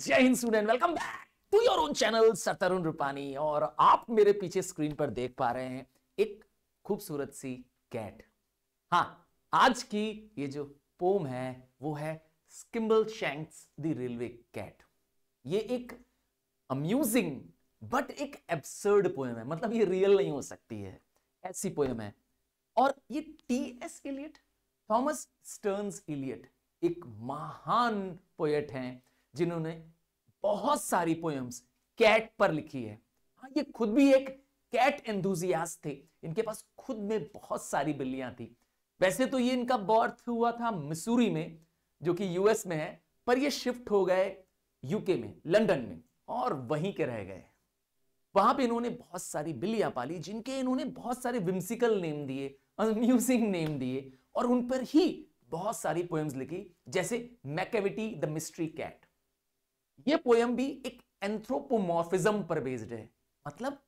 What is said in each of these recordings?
जय हिंद student welcome back to your own channel सतरुण रूपानी और आप मेरे पीछे स्क्रीन पर देख पा रहे हैं एक खूबसूरत सी कैट हाँ आज की ये जो पोम है वो है स्किम्बल शैंक्स द रेलवे कैट ये एक अम्यूजिंग बट एक एब्सर्ड पोएम है मतलब ये रियल नहीं हो सकती है ऐसी पोएम है और ये T S Eliot Thomas Stearns Eliot एक महान पोएट हैं जिन्होंने बहुत सारी पोएम्स कैट पर लिखी है हाँ ये खुद भी एक कैट एंथुजियास थे इनके पास खुद में बहुत सारी बिल्लियां थी वैसे तो ये इनका बर्थ हुआ था मिसूरी में जो कि यूएस में है पर ये शिफ्ट हो गए यूके में लंदन में और वहीं के रह गए वहां पे इन्होंने बहुत सारी बिल्लियां पाली जिनके इन्होंने बहुत सारे विम्सिकल नेम दिए अम्यूजिंग नेम दिए और उन पर ही बहुत सारी पोएम्स लिखी जैसे मैकेविटी द मिस्ट्री कैट ये पोयम भी एक एंथ्रोपोमोफिज्म पर बेस्ड है मतलब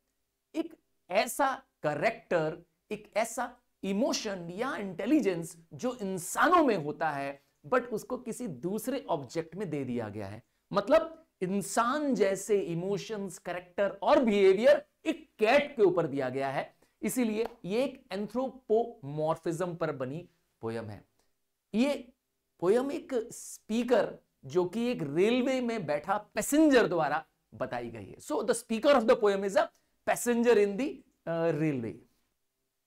एक ऐसा करेक्टर एक ऐसा इमोशन या इंटेलिजेंस जो इंसानों में होता है बट उसको किसी दूसरे ऑब्जेक्ट में दे दिया गया है मतलब इंसान जैसे इमोशंस करेक्टर और बिहेवियर एक कैट के ऊपर दिया गया है इसीलिए ये एक एंथ्रोपोमोर्फिज्म पर बनी पोयम है ये पोयम एक स्पीकर जो कि एक रेलवे में बैठा पैसेंजर द्वारा बताई गई है so the speaker of the poem is a passenger in the railway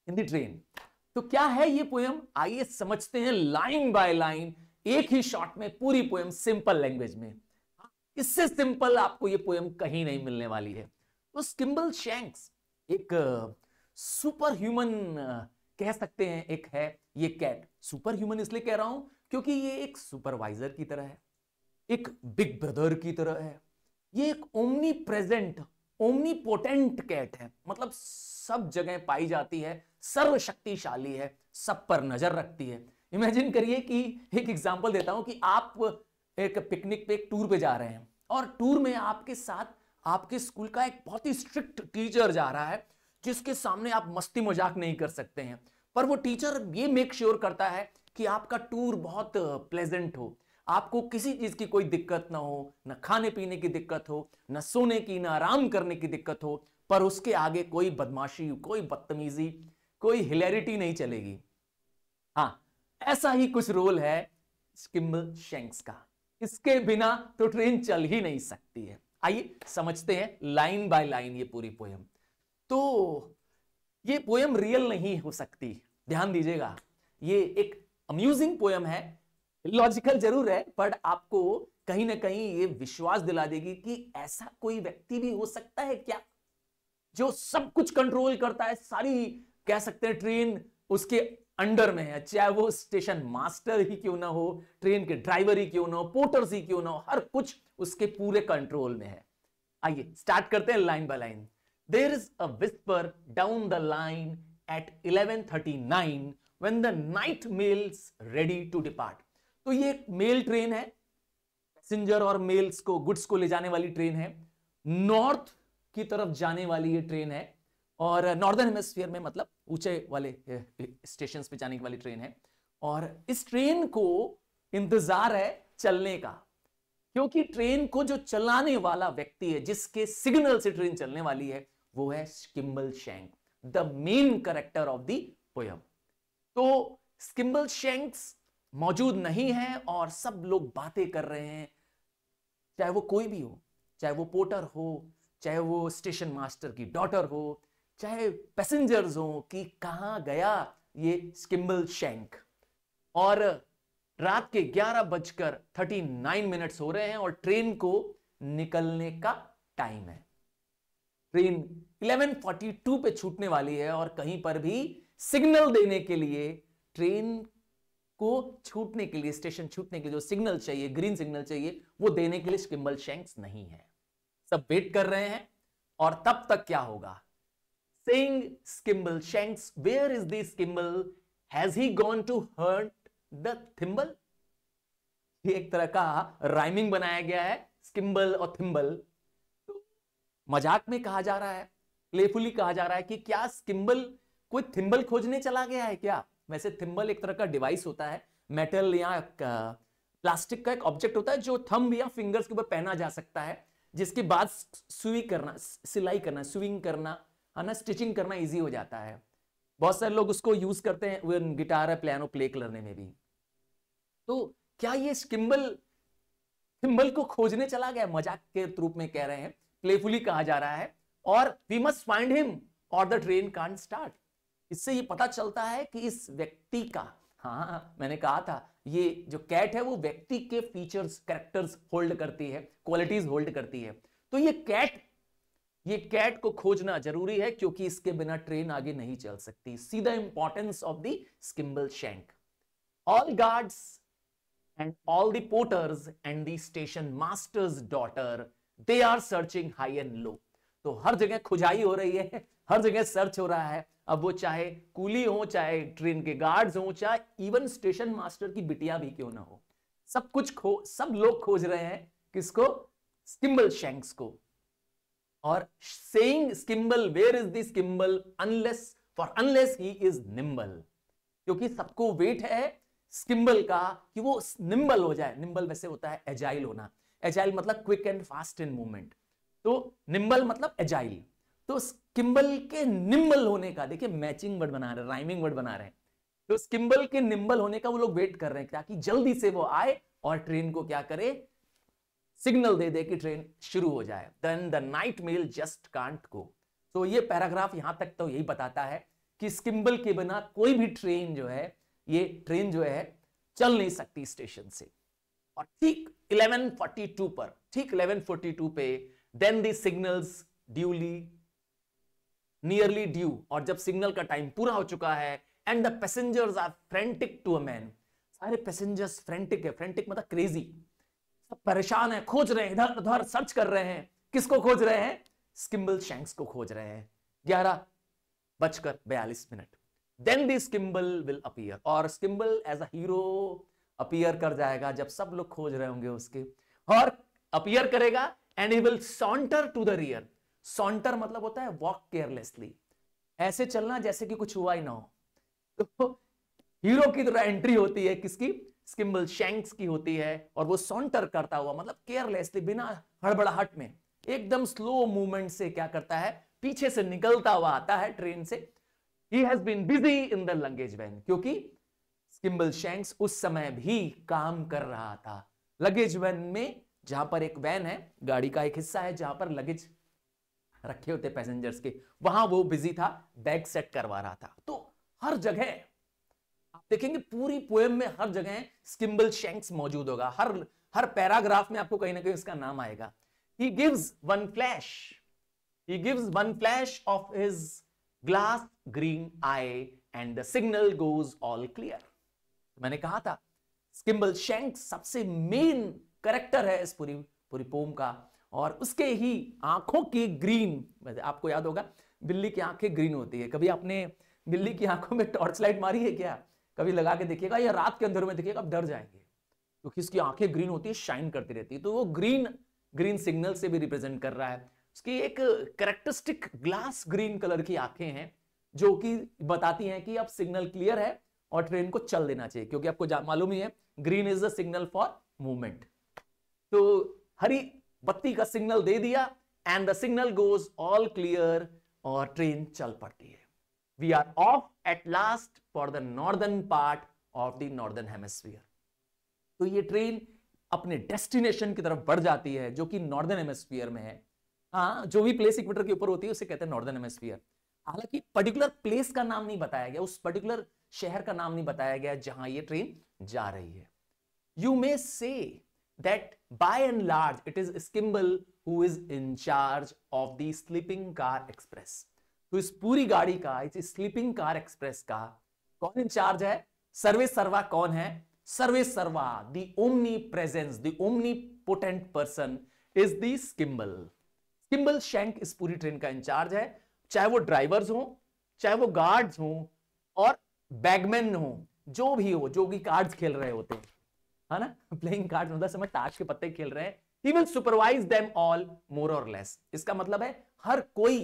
in the train तो क्या है ये पोएम आइए समझते हैं लाइन बाय लाइन एक ही शॉट में पूरी पोएम सिंपल लैंग्वेज में हाँ, इससे सिंपल आपको ये पोएम कहीं नहीं मिलने वाली है तो स्किम्बल शैंक्स एक सुपर uh, ह्यूमन uh, कह सकते हैं एक है ये कैट सुपर ह्यूमन इसलिए कह रहा हूं क्योंकि ये एक सुपरवाइजर की तरह है एक बिग ब्रदर की तरह है ये एक omnipresent omnipotent cat है मतलब सब जगह पाई जाती है सर्वशक्तिशाली है सब पर नजर रखती है इमेजिन करिए कि एक एग्जाम्पल देता हूं कि आप एक पिकनिक पे एक टूर पे जा रहे हैं और टूर में आपके साथ आपके स्कूल का एक बहुत ही स्ट्रिक्ट टीचर जा रहा है जिसके सामने आप मस्ती मजाक नहीं कर सकते हैं पर वो टीचर ये मेक श्योर sure करता है कि आपका टूर बहुत प्लेजेंट हो आपको किसी चीज की कोई दिक्कत ना हो ना खाने पीने की दिक्कत हो ना सोने की ना आराम करने की दिक्कत हो पर उसके आगे कोई बदमाशी कोई बदतमीजी कोई हिलैरिटी नहीं चलेगी हाँ ऐसा ही कुछ रोल है स्किम्बल शेंक्स का इसके बिना तो ट्रेन चल ही नहीं सकती है आइए समझते हैं लाइन बाय लाइन ये पूरी पोयम तो ये पोयम रियल नहीं हो सकती ध्यान दीजिएगा ये एक अम्यूजिंग पोयम है लॉजिकल जरूर है बट आपको कहीं ना कहीं ये विश्वास दिला देगी कि ऐसा कोई व्यक्ति भी हो सकता है क्या जो सब कुछ कंट्रोल करता है सारी कह सकते हैं ट्रेन उसके अंडर में है चाहे वो स्टेशन मास्टर ही क्यों ना हो ट्रेन के ड्राइवर ही क्यों ना हो पोर्टर्स ही क्यों ना हो हर कुछ उसके पूरे कंट्रोल में है आइए स्टार्ट करते हैं line by line there is a whisper down the line at eleven thirty nine when the night mail's ready to depart तो ये एक मेल ट्रेन है पैसेंजर और मेल्स को गुड्स को ले जाने वाली ट्रेन है नॉर्थ की तरफ जाने वाली ये ट्रेन है और नॉर्दर्न हेमस्फीयर में मतलब ऊंचे वाले स्टेशन पे जाने वाली ट्रेन है और इस ट्रेन को इंतजार है चलने का क्योंकि ट्रेन को जो चलाने वाला व्यक्ति है जिसके सिग्नल से ट्रेन चलने वाली है वो है Skimbleshanks the main character of the poem तो स्किम्बल शेंक्स मौजूद नहीं है और सब लोग बातें कर रहे हैं चाहे वो कोई भी हो चाहे वो पोर्टर हो चाहे वो स्टेशन मास्टर की डॉटर हो चाहे पैसेंजर्स हो कि कहा गया ये स्किम्बल शैंक और रात के ग्यारह बजकर थर्टी नाइन मिनट्स हो रहे हैं और ट्रेन को निकलने का टाइम है ट्रेन इलेवन फोर्टी टू पे छूटने वाली है और कहीं पर भी सिग्नल देने के लिए ट्रेन को छूटने के लिए स्टेशन छूटने के लिए जो सिग्नल चाहिए ग्रीन सिग्नल चाहिए वो देने के लिए स्किम्बल शैंक्स नहीं है सब वेट कर रहे हैं और तब तक क्या होगा sing Skimble shanks where is the skimble has he gone to hunt the thimble ये एक तरह का राइमिंग बनाया गया है स्किम्बल और थिम्बल तो मजाक में कहा जा रहा है प्लेफुली कहा जा रहा है कि क्या स्किम्बल कोई थिम्बल खोजने चला गया है क्या वैसे थिम्बल एक तरह का डिवाइस होता है मेटल या प्लास्टिक का एक ऑब्जेक्ट होता है जो थम या फिंगर्स के ऊपर पहना जा सकता है जिसके बाद सुई करना सिलाई करना स्विंग करना है ना स्टिचिंग करना इजी हो जाता है बहुत सारे लोग उसको यूज करते हैं गिटार है पियानो प्ले करने में भी तो क्या ये स्किम्बल थिम्बल को खोजने चला गया मजाक के रूप में कह रहे हैं प्लेफुली कहा जा रहा है और वी मस्ट फाइंड हिम और द ट्रेन कांट स्टार्ट इससे ये पता चलता है कि इस व्यक्ति का हाँ मैंने कहा था ये जो कैट है वो व्यक्ति के फीचर्स करेक्टर्स होल्ड करती है क्वालिटीज होल्ड करती है तो ये कैट ये कैट को खोजना जरूरी है क्योंकि इसके बिना ट्रेन आगे नहीं चल सकती see the importance of the Skimbleshanks all guards and all daughters porters and the station master's daughter they are searching high and low तो हर जगह खुजाई हो रही है हर जगह सर्च हो रहा है अब वो चाहे कूली हो चाहे ट्रेन के गार्ड्स हो चाहे इवन स्टेशन मास्टर की बिटिया भी क्यों ना हो सब कुछ खो सब लोग खोज रहे हैं किसको स्किम्बल शैंक्स को और saying Skimble where is this Skimble unless for unless he is nimble क्योंकि सबको वेट है स्किम्बल का कि वो निम्बल हो जाए निम्बल वैसे होता है एजाइल होना एजाइल मतलब quick and fast in movement तो निम्बल मतलब एजाइल तो स्किम्बल के निम्बल होने का देखिए मैचिंग वर्ड बना रहे हैं राइमिंग वर्ड बना रहे हैं तो स्किम्बल के निम्बल होने का वो लोग वेट कर रहे हैं ताकि जल्दी से वो आए और ट्रेन को क्या करे सिग्नल दे दे कि ट्रेन शुरू हो जाए then the night mail just can't go तो ये पैराग्राफ यहां तक तो यही बताता है कि स्किम्बल के बिना कोई भी ट्रेन जो है ये ट्रेन जो है चल नहीं सकती स्टेशन से और ठीक 11:42 पर ठीक 11:42 पे then the signals duly nearly due और जब सिग्नल का टाइम पूरा हो चुका है and the passengers are frantic to a man सारे पैसेंजर्स फ्रेंटिक है फ्रेंटिक मतलब क्रेजी सब परेशान है खोज रहे हैं इधर उधर सर्च कर रहे हैं किसको खोज रहे हैं स्किम्बल शैंक्स को खोज रहे हैं ग्यारह बजकर बयालीस minute then the Skimble will appear और Skimble as a hero appear कर जाएगा जब सब लोग खोज रहे होंगे उसके और अपियर करेगा and he will saunter to the rear saunter मतलब होता है वॉक केयरलेसली ऐसे चलना जैसे कि कुछ हुआ ही ना हो तो हीरो की तरह एंट्री होती है किसकी स्किम्बल शैंक्स की होती है और वो सॉन्टर करता हुआ मतलब केयरलेसली बिना हड़बड़ाहट में एकदम स्लो मूवमेंट से क्या करता है पीछे से निकलता हुआ आता है ट्रेन से he has been busy in the luggage van क्योंकि स्किम्बल शैंक्स उस समय भी काम कर रहा था लगेज वैन में जहां पर एक वैन है गाड़ी का एक हिस्सा है जहां पर लगेज रखे होते पैसेंजर्स के वहां वो बिजी था बैग सेट करवा रहा था तो हर जगह आप देखेंगे पूरी पोएम में हर जगह स्किम्बल शेंक्स मौजूद होगा हर हर पैराग्राफ में आपको कहीं ना कहीं उसका नाम आएगा he gives one flash he gives one flash of his glass green eye and the signal goes all clear मैंने कहा था स्किम्बल शैंक सबसे मेन करेक्टर है इस पूरी पूरी पोम का और उसके ही आंखों की ग्रीन वैसे आपको याद होगा बिल्ली की आंखें ग्रीन होती है कभी आपने बिल्ली की आंखों में टॉर्च लाइट मारी है क्या कभी लगा के देखिएगा या रात के अंधेरे में देखिएगा आप डर जाएंगे क्योंकि तो उसकी आंखें ग्रीन होती है शाइन करती रहती है तो वो ग्रीन ग्रीन सिग्नल से भी रिप्रेजेंट कर रहा है उसकी एक करेक्टरिस्टिक ग्लास ग्रीन कलर की आंखें हैं जो कि बताती हैं कि अब सिग्नल क्लियर है और ट्रेन को चल देना चाहिए क्योंकि आपको मालूम ही है green is the signal for movement तो हरी बत्ती का सिग्नल दे दिया and the signal goes all clear और ट्रेन चल पड़ती है we are off at last for the northern part of the northern hemisphere तो ये ट्रेन अपने डेस्टिनेशन की तरफ बढ़ जाती है जो कि नॉर्दर्न हेमस्फियर में है हाँ जो भी प्लेस इक्वेटर के ऊपर होती है उसे कहते हैं नॉर्दर्न हेमस्फियर हालांकि पर्टिकुलर प्लेस का नाम नहीं बताया गया उस पर्टिकुलर शहर का नाम नहीं बताया गया जहां ये ट्रेन जा रही है यू मे से that by and large it is Skimble who is in charge of the sleeping car express तो इस पूरी गाड़ी का इस स्लीपिंग कार एक्सप्रेस का कौन इंचार्ज है सर्वे सर्वा कौन है सर्वे सर्वा the omnipresence the omnipotent person is the Skimble Skimble Shank इस पूरी ट्रेन का इंचार्ज है चाहे वो ड्राइवर्स हो चाहे वो गार्ड्स हो और बैगमैन हो जो भी हो जो भी कार्ड्स खेल रहे होते हैं है ना प्लेइंग कार्ड मतलब समझ ताश के पत्ते खेल रहे हैं he will supervise them all more और लेस इसका मतलब है हर कोई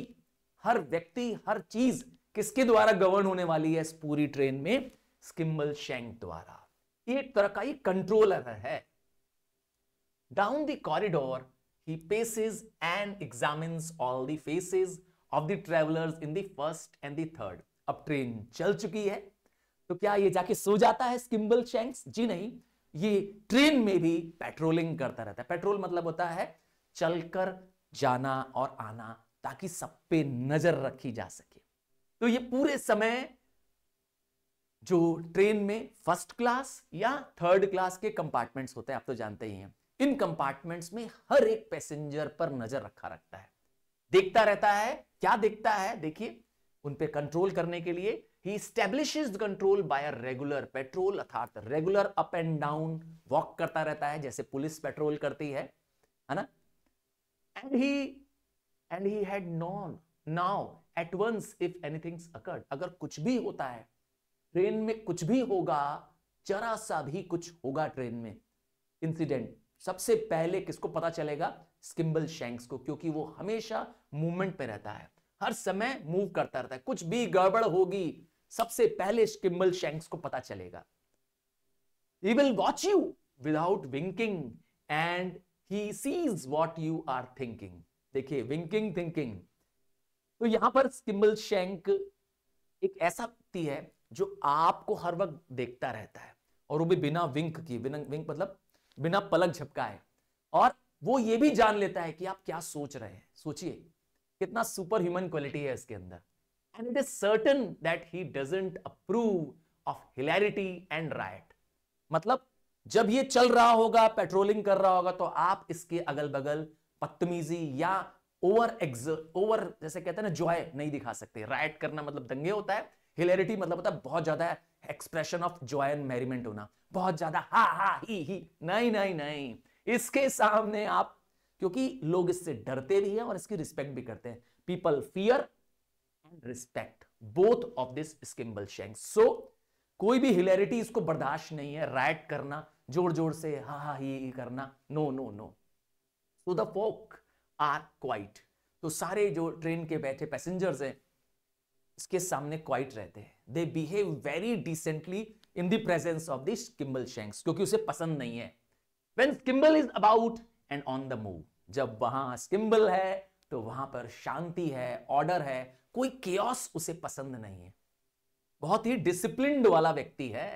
हर व्यक्ति हर चीज किसके द्वारा गवर्न होने वाली है इस पूरी ट्रेन में स्किम्बल शेंग द्वारा एक तरह का ये कंट्रोलर है down the corridor he paces and examines all the faces of the travelers in the first and the third अब ट्रेन चल चुकी है तो क्या ये जाके सो जाता है स्किम्बल शेंग्स जी नहीं ये ट्रेन में भी पेट्रोलिंग करता रहता है पेट्रोल मतलब होता है चलकर जाना और आना ताकि सब पे नजर रखी जा सके तो ये पूरे समय जो ट्रेन में फर्स्ट क्लास या थर्ड क्लास के कंपार्टमेंट्स होते हैं आप तो जानते ही हैं इन कंपार्टमेंट्स में हर एक पैसेंजर पर नजर रखा रखता है देखता रहता है क्या देखता है देखिए उन पे कंट्रोल करने के लिए he establish control by regular patrol अर्थात regular up and down walk करता रहता है जैसे पुलिस पेट्रोल करती है है ना and he and he had known now at once if anything अगर कुछ भी होता है ट्रेन में कुछ भी होगा जरा सा भी कुछ होगा ट्रेन में इंसिडेंट सबसे पहले किसको पता चलेगा स्किम्बल शैंक्स को क्योंकि वो हमेशा मूवमेंट पे रहता है हर समय मूव करता रहता है कुछ भी गड़बड़ होगी सबसे पहले स्किम्बल शैंक्स को पता चलेगा he will watch you without winking and he sees what you are thinking देखिए विंकिंग थिंकिंग तो यहां पर स्किम्बल शैंक एक ऐसा व्यक्ति है जो आपको हर वक्त देखता रहता है और वो भी बिना विंक की बिना विंक मतलब बिना पलक झपकाए और वो ये भी जान लेता है कि आप क्या सोच रहे हैं सोचिए कितना सुपर ह्यूमन क्वालिटी है इसके अंदर and it is certain that he doesn't approve of hilarity and riot मतलब जब ये चल रहा होगा पेट्रोलिंग कर रहा होगा तो आप इसके अगल बगल बदतमीजी या ओवर ओवर जैसे कहते हैं ना जॉय नहीं दिखा सकते राइट करना मतलब दंगे होता है हिलेरिटी मतलब होता है बहुत ज्यादा expression of joy and merriment होना बहुत ज्यादा हा हा ही ही नहीं नहीं नहीं इसके सामने आप क्योंकि लोग इससे डरते भी हैं और इसकी रिस्पेक्ट भी करते हैं people fear respect both of this Skimble Shank so कोई भी हिलेरिटी इसको बर्दाश्त नहीं है राइट करना जोर जोर से हा हा ही करना no no no so the folk are quiet तो सारे जो ट्रेन के बैठे पैसेंजर्स हैं इसके सामने क्वाइट रहते हैं they behave very decently in the presence of this Kimble Shanks क्योंकि उसे पसंद नहीं है when Kimble is about and on the move जब वहां स्किम्बल है तो वहां पर शांति है ऑर्डर है कोई क्योस उसे पसंद नहीं है बहुत ही डिसिप्लिन वाला व्यक्ति है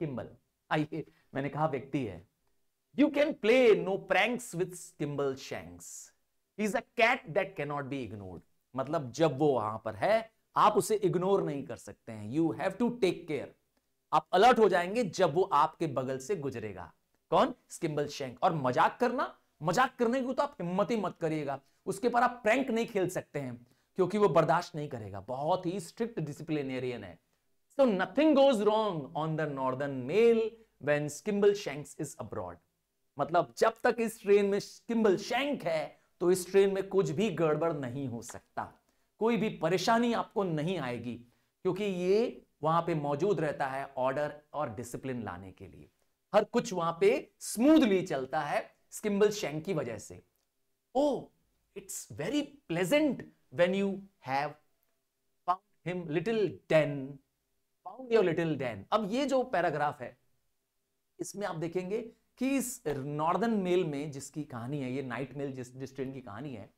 किम्बल आइए मैंने कहा व्यक्ति है you can play no pranks with Kimble Shanks is a cat that cannot be ignored मतलब जब वो वहां पर है आप उसे इग्नोर नहीं कर सकते हैं you have to take care आप अलर्ट हो जाएंगे जब वो आपके बगल से गुजरेगा कौन स्किम्बल शेंक और मजाक करना मजाक करने की तो आप हिम्मत ही मत करिएगा उसके पर आप प्रैंक नहीं खेल सकते हैं क्योंकि वो बर्दाश्त नहीं करेगा बहुत ही स्ट्रिक्ट डिसिप्लिनेरियन है so nothing goes wrong on the northern mail when Skimble Shanks is abroad मतलब जब तक इस ट्रेन में स्किम्बल शैंक है तो इस ट्रेन में कुछ भी गड़बड़ नहीं हो सकता कोई भी परेशानी आपको नहीं आएगी क्योंकि ये वहां पे मौजूद रहता है ऑर्डर और डिसिप्लिन लाने के लिए हर कुछ वहां पे स्मूथली चलता है स्किम्बल शैंक की वजह से oh it's very pleasant when you have found him little den found your little den अब ये जो पैराग्राफ है इसमें आप देखेंगे कि इस नॉर्दर्न मेल में जिसकी कहानी है ये नाइट मेल जिस जिस ट्रेन की कहानी है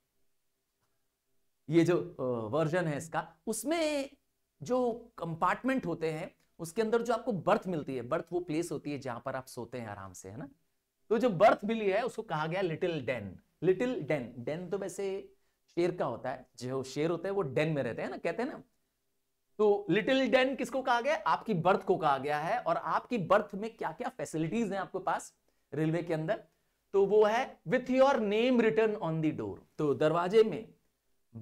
ये जो वर्जन है इसका उसमें जो कंपार्टमेंट होते हैं उसके अंदर जो आपको बर्थ मिलती है बर्थ वो प्लेस होती है जहां पर आप सोते हैं आराम से है ना तो जो बर्थ मिली है उसको कहा गया little den little den den तो वैसे शेर का होता है जो शेर होता है वो डेन में रहते हैं ना कहते हैं ना तो लिटिल डेन किसको कहा गया आपकी बर्थ को कहा गया है और आपकी बर्थ में क्या क्या फैसिलिटीज हैं आपके पास रेलवे के अंदर तो वो है with your name written on the door तो दरवाजे में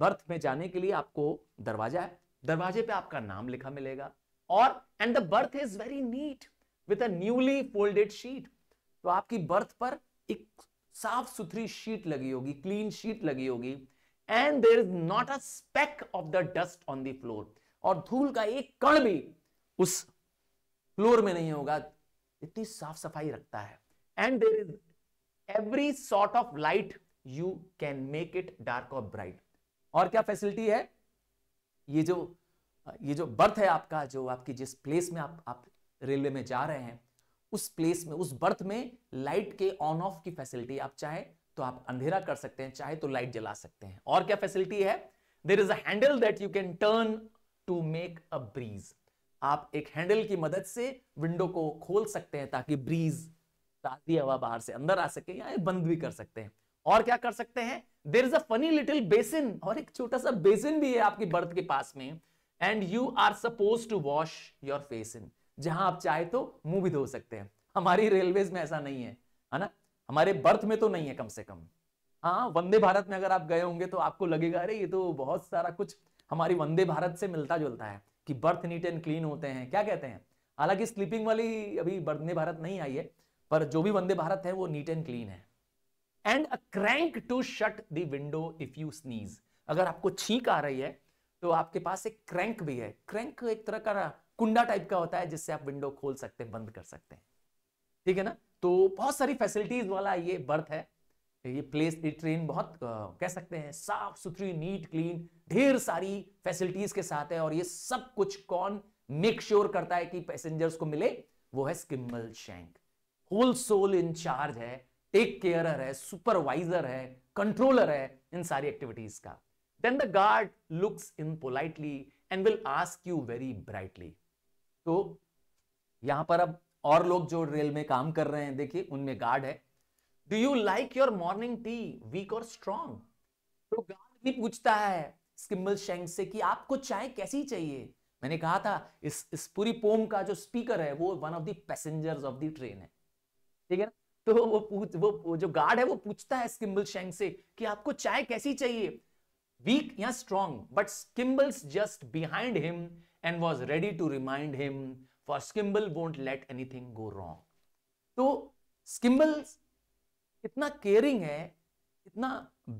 बर्थ में जाने के लिए आपको दरवाजा है दरवाजे पे आपका नाम लिखा मिलेगा और and the berth is very neat with a newly folded sheet तो आपकी बर्थ पर एक साफ सुथरी शीट लगी होगी क्लीन शीट लगी होगी and there is not a speck of the dust on the floor धूल का एक कण भी उस फ्लोर में नहीं होगा इतनी साफ सफाई रखता है and there is every sort of light you can make it dark और ब्राइट और क्या फैसिलिटी है ये जो ये जो बर्थ है आपका जो आपकी जिस प्लेस में आप आप रेलवे में जा रहे हैं उस प्लेस में उस बर्थ में लाइट के ऑन ऑफ की फैसिलिटी आप चाहे तो आप अंधेरा कर सकते हैं चाहे तो लाइट जला सकते हैं और क्या फैसिलिटी है there is handle that you can turn to make a breeze आप एक हैंडल की मदद से विंडो को खोल सकते हैं ताकि ब्रीज ताजी हवा बाहर से अंदर आ सके या बंद भी कर सकते हैं और क्या कर सकते हैं there is a funny little basin और एक छोटा सा बेसिन भी है आपकी बर्थ के पास में and you are suppose to wash your face in जहां आप चाहे तो मुंह भी धो सकते हैं हमारी रेलवेज में ऐसा नहीं है है ना हमारे बर्थ में तो नहीं है कम से कम हाँ वंदे भारत में अगर आप गए होंगे तो आपको लगेगा अरे ये तो बहुत सारा कुछ हमारी वंदे भारत से मिलता जुलता है कि बर्थ नीट एंड क्लीन होते हैं क्या कहते हैं हालांकि स्लीपिंग वाली अभी वंदे भारत नहीं आई है पर जो भी वंदे भारत है वो नीट एंड क्लीन है and a crank to shut the window if you sneeze अगर आपको छींक आ रही है तो आपके पास एक क्रैंक भी है क्रैंक एक तरह का कुंडा टाइप का होता है जिससे आप विंडो खोल सकते हैं बंद कर सकते हैं ठीक है ना तो बहुत सारी फैसिलिटीज वाला ये बर्थ है ये प्लेस ये ट्रेन बहुत कह सकते हैं साफ सुथरी नीट क्लीन ढेर सारी फैसिलिटीज के साथ है और ये सब कुछ कौन मेक श्योर sure करता है कि पैसेंजर्स को मिले वो है Skimble Shank whole sole in charge है टेक केयर है सुपरवाइजर है कंट्रोलर है इन सारी एक्टिविटीज का then the guard looks in politely and will ask you very brightly तो यहां पर अब और लोग जो रेल में काम कर रहे हैं देखिए उनमें गार्ड है do you like your morning tea weak और स्ट्रॉन्ग तो गार्ड भी पूछता है स्किम्बल शेंग से कि आपको चाय कैसी चाहिए मैंने कहा था इस इस पूरी पोम का जो स्पीकर है वो one of the passengers of the train है ठीक है तो वो पूछ वो जो गार्ड है वो पूछता है स्किम्बल शेंग से कि आपको चाय कैसी चाहिए वीक या strong but Skimble's just behind him and was ready to remind him for Skimble won't let anything go wrong तो स्किम्बल इतना केयरिंग है इतना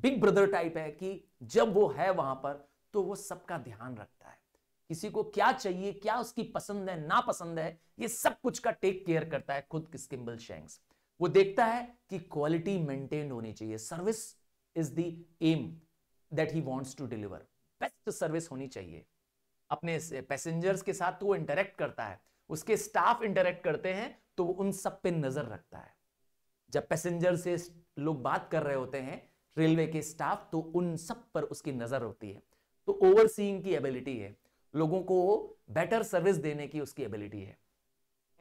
बिग ब्रदर टाइप है कि जब वो है वहां पर तो वो सबका ध्यान रखता है किसी को क्या चाहिए क्या उसकी पसंद है ना पसंद है ये सब कुछ का टेक केयर करता है खुद स्किम्बल शेंक्स वो देखता है कि क्वालिटी मेंटेन होनी चाहिए service is the aim that he wants to deliver best service होनी चाहिए अपने पैसेंजर्स के साथ तो वो इंटरेक्ट करता है उसके स्टाफ इंटरेक्ट करते हैं तो वो उन सब पे नजर रखता है जब पैसेंजर से लोग बात कर रहे होते हैं रेलवे के स्टाफ तो उन सब पर उसकी नजर होती है तो ओवरसीइंग की एबिलिटी है लोगों को बेटर सर्विस देने की उसकी एबिलिटी है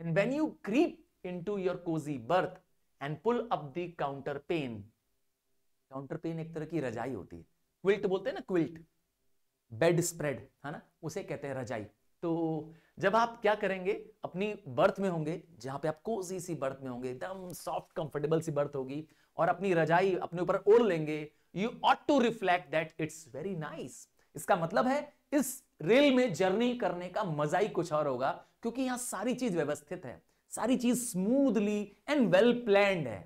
and when you creep into your cosy berth and pull up the counterpane counterpane एक तरह की रजाई होती है क्विल्ट बोलते हैं ना क्विल्ट बेड स्प्रेड है ना उसे कहते हैं रजाई तो जब आप क्या करेंगे अपनी बर्थ में होंगे जहां पे आप कोजी सी बर्थ में होंगे एकदम सॉफ्ट कंफर्टेबल सी बर्थ होगी और अपनी रजाई अपने ऊपर ओढ़ लेंगे you ought to reflect that it's very nice इसका मतलब है इस रेल में जर्नी करने का मजा ही कुछ और होगा क्योंकि यहां सारी चीज व्यवस्थित है सारी चीज स्मूथली एंड वेल प्लान है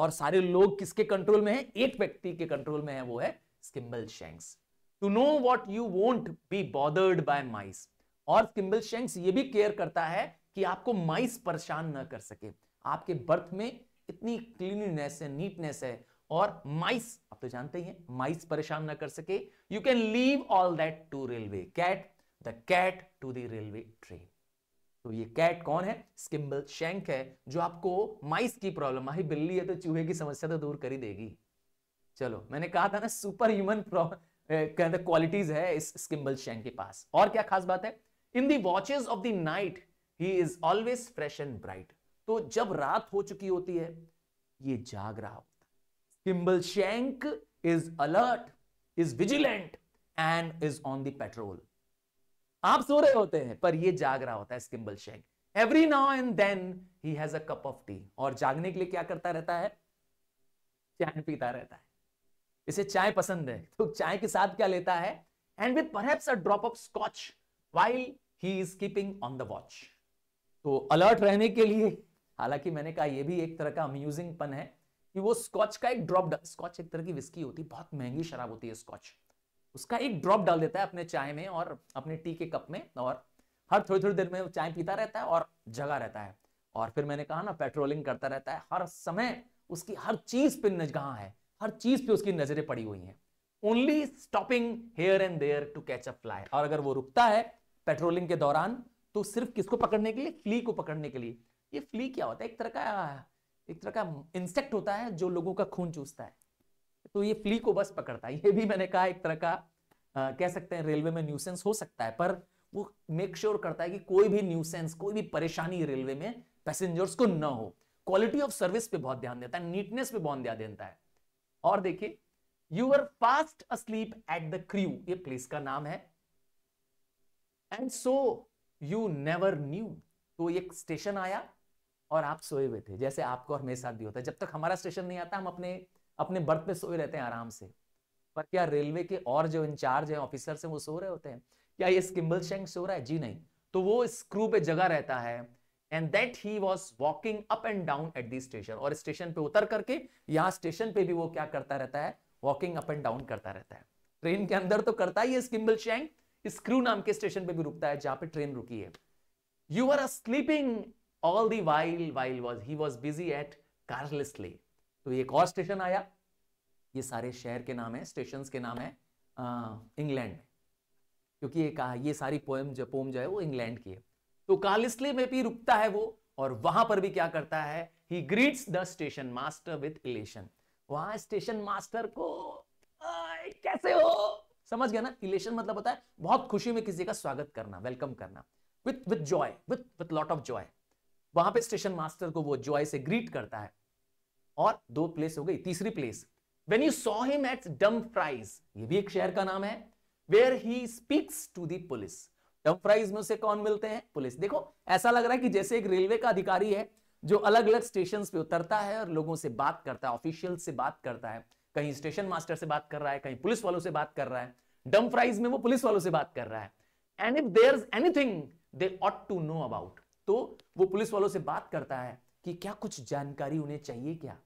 और सारे लोग किसके कंट्रोल में है एक व्यक्ति के कंट्रोल में है वो है स्किम्बल Shanks to know what you won't be bothered by mice और किम्बल शेंक्स ये भी केयर करता है कि आपको माइस परेशान ना कर सके आपके बर्थ में इतनी क्लीननेस है नीटनेस है और माइस आप तो जानते ही हैं माइस परेशान ना कर सके you can leave all that to railway cat the cat to the railway train तो ये कैट कौन है स्किम्बल शेंक है जो आपको माइस की प्रॉब्लम आई बिल्ली है तो चूहे की समस्या तो दूर कर ही देगी चलो मैंने कहा था ना सुपर ह्यूमन कहते क्वालिटीज है इस स्किम्बल शैंग के पास और क्या खास बात है in the watches of the night he is always fresh and bright तो जब रात हो चुकी होती है ये जाग रहा होता Skimble Shank is alert is vigilant and is on patrol आप सो रहे होते हैं पर ये जाग रहा होता है Skimble Shank every now and then he has a cup of tea और जागने के लिए क्या करता रहता है चाय पीता रहता है इसे चाय पसंद है तो चाय के साथ क्या लेता है and with per drop of scotch while he is keeping on the watch तो अलर्ट रहने के लिए हालांकि मैंने कहा यह भी एक तरह का अम्यूजिंग पन है कि वो स्कॉच का एक ड्रॉप स्कॉच एक तरह की विस्की होती है बहुत महंगी शराब होती है स्कॉच उसका एक ड्रॉप डाल देता है अपने चाय में और अपने टी के कप में और हर थोड़ी थोड़ी देर में वो चाय पीता रहता है और जगा रहता है और फिर मैंने कहा ना पेट्रोलिंग करता रहता है हर समय उसकी हर चीज पे नजगा है हर चीज पे उसकी नजरें पड़ी हुई हैं only stopping here and there to catch a fly और अगर वो रुकता है पेट्रोलिंग के दौरान तो सिर्फ किसको पकड़ने के लिए फ्ली को पकड़ने के लिए ये फ्ली क्या होता है एक तरह का एक तरह का इंसेक्ट होता है जो लोगों का खून चूसता है तो ये फ्ली को बस पकड़ता है ये भी मैंने कहा एक तरह का आ, कह सकते हैं रेलवे में न्यूसेंस हो सकता है पर वो मेक श्योर sure करता है कि कोई भी न्यूसेंस कोई भी परेशानी रेलवे में पैसेंजर्स को ना हो क्वालिटी ऑफ सर्विस पे बहुत ध्यान देता है नीटनेस पे बहुत ध्यान देता है और देखिए you are fast asleep at the Crewe ये प्लेस का नाम है and so you never knew तो एक स्टेशन आया और आप सोए हुए थे जैसे आपको और मेरे साथ भी होता है जब तक हमारा स्टेशन नहीं आता हम अपने अपने बर्थ पे सोए रहते हैं आराम से पर क्या रेलवे के और जो इंचार्ज है ऑफिसर है वो सो रहे होते हैं क्या ये स्किम्बल शेंग सो रहा है जी नहीं तो वो इस क्रू पे जगह रहता है and that he was walking up and down at the station और स्टेशन पे उतर करके यहाँ स्टेशन पे भी वो क्या करता रहता है वॉकिंग अप एंड डाउन करता रहता है ट्रेन के अंदर तो करता ही है स्किम्बल शैंग स्क्रू नाम के स्टेशन पे भी रुकता है जहां पे ट्रेन रुकी है you are sleeping all the while while was he was busy at Carlisle तो एक और स्टेशन आया ये सारे शहर के नाम है स्टेशन के नाम है इंग्लैंड क्योंकि ये कहा ये सारी पोएम जो पोम जो है वो इंग्लैंड की है तो कालिस्ले में भी रुकता है वो और वहां पर भी क्या करता है he greets the station master with elation वहां स्टेशन मास्टर को आए, कैसे हो समझ गया ना इलेशन मतलब होता है बहुत खुशी में किसी का स्वागत करना वेलकम करना with with joy with with lot of joy वहां पे स्टेशन मास्टर को वो जॉय से ग्रीट करता है और दो प्लेस हो गई तीसरी place when you saw him at Dumfries ये भी एक शहर का नाम है where he speaks to the police Dumfries में उसे कौन मिलते हैं पुलिस देखो ऐसा लग रहा है कि जैसे एक रेलवे का अधिकारी है जो अलग अलग स्टेशन पे उतरता है और लोगों से बात करता है ऑफिशियल से बात करता है कहीं स्टेशन मास्टर से बात कर रहा है कहीं पुलिस वालों से बात कर रहा है डम फ्राइज में वो पुलिस वालों से बात कर रहा है and if there anything they ought to know about तो वो पुलिस वालों से बात करता है कि क्या कुछ जानकारी उन्हें चाहिए क्या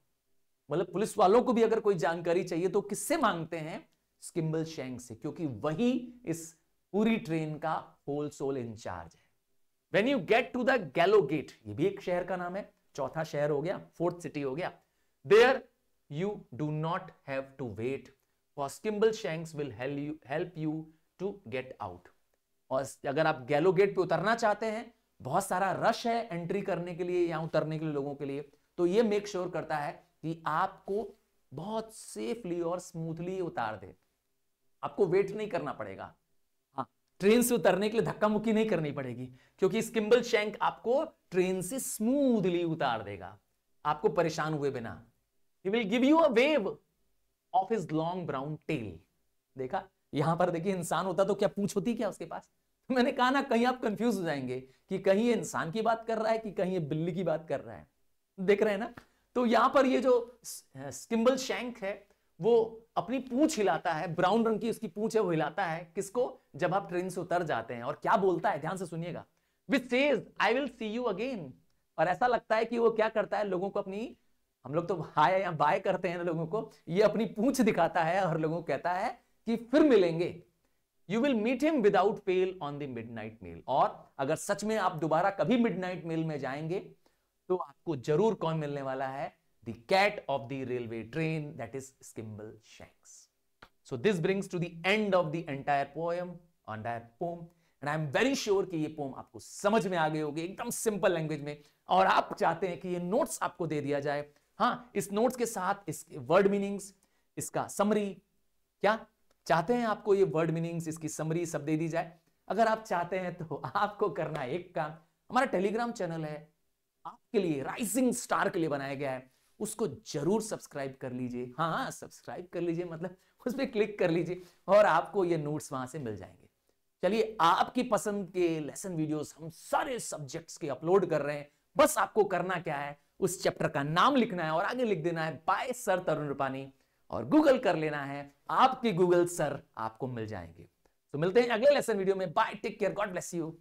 मतलब पुलिस वालों को भी अगर कोई जानकारी चाहिए तो किससे मांगते हैं स्किम्बल शेंग से क्योंकि वही इस पूरी ट्रेन का होल सोल इंचार्ज है when you get to the Gallowgate ये भी एक शहर का नाम है चौथा शहर हो गया फोर्थ सिटी हो गया there you do not have to wait cos Skimble Shanks will help you to get out और अगर आप गैलो गेट पे उतरना चाहते हैं बहुत सारा रश है एंट्री करने के लिए या उतरने के लिए लोगों के लिए तो ये मेक श्योर sure करता है कि आपको बहुत सेफली और स्मूथली उतार दे आपको वेट नहीं करना पड़ेगा ट्रेन से उतरने के लिए धक्का मुक्की नहीं करनी पड़ेगी क्योंकि स्किम्बल शैंक आपको ट्रेन से स्मूथली उतार देगा आपको परेशान हुए बिना he will give you a wave of his long brown tail देखा यहां पर देखिए इंसान होता तो क्या पूछ होती क्या उसके पास तो मैंने कहा ना कहीं आप कंफ्यूज हो जाएंगे कि कहीं ये इंसान की बात कर रहा है कि कहीं ये बिल्ली की बात कर रहा है देख रहे हैं ना तो यहां पर ये जो स्किम्बल शैंक है वो अपनी पूछ हिलाता है ब्राउन रंग की उसकी पूछ है वो हिलाता है किसको जब आप ट्रेन से उतर जाते हैं और क्या बोलता है ध्यान से सुनिएगा which says I will see you again और ऐसा लगता है कि वो क्या करता है लोगों को अपनी हम लोग तो हाय या बाय करते हैं लोगों को ये अपनी पूछ दिखाता है और लोगों को कहता है कि फिर मिलेंगे you will meet him without fail on the midnight mail और अगर सच में आप दोबारा कभी मिड नाइट मेल में जाएंगे तो आपको जरूर कौन मिलने वाला है the cat of the railway train that is Skimble Shanks so this brings to the end of the entire poem entire poem and I am very sure कि ये पोम आपको समझ में आ गई होगी एकदम सिंपल लैंग्वेज में और आप चाहते हैं कि ये नोट्स आपको दे दिया जाए हाँ इस नोट्स के साथ इसके वर्ड मीनिंग्स इसका समरी क्या चाहते हैं आपको ये वर्ड मीनिंग्स इसकी समरी सब दे दी जाए अगर आप चाहते हैं तो आपको करना एक काम हमारा टेलीग्राम चैनल है आपके लिए राइजिंग स्टार के लिए बनाया गया है उसको जरूर सब्सक्राइब कर लीजिए हाँ सब्सक्राइब कर लीजिए मतलब उस पर क्लिक कर लीजिए और आपको ये नोट्स वहां से मिल जाएंगे चलिए आपकी पसंद के लेसन वीडियोस हम सारे सब्जेक्ट्स के अपलोड कर रहे हैं बस आपको करना क्या है उस चैप्टर का नाम लिखना है और आगे लिख देना है बाय सर तरुण रूपानी और गूगल कर लेना है आपके गूगल सर आपको मिल जाएंगे तो मिलते हैं अगले लेसन वीडियो में bye take care God bless you